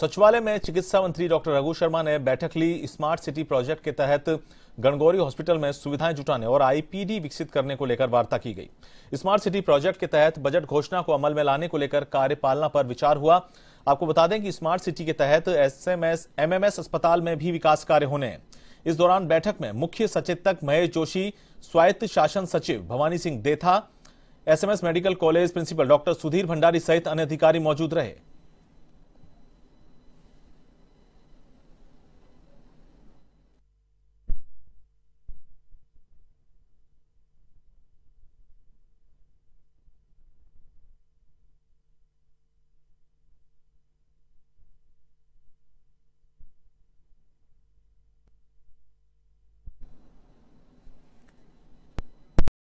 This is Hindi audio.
सचिवालय में चिकित्सा मंत्री डॉक्टर रघु शर्मा ने बैठक ली स्मार्ट सिटी प्रोजेक्ट के तहत गणगौरी हॉस्पिटल में सुविधाएं जुटाने और आईपीडी विकसित करने को लेकर वार्ता की गई स्मार्ट सिटी प्रोजेक्ट के तहत बजट घोषणा को अमल में लाने को लेकर कार्यपालना पर विचार हुआ आपको बता दें कि स्मार्ट सिटी के तहत एसएमएस एमएमएस अस्पताल में भी विकास कार्य होने हैं इस दौरान बैठक में मुख्य सचेतक महेश जोशी स्वायत्त शासन सचिव Bhawani Singh Detha SMS medical college principal doctor Sudhir Bhandari सहित अन्य अधिकारी मौजूद रहे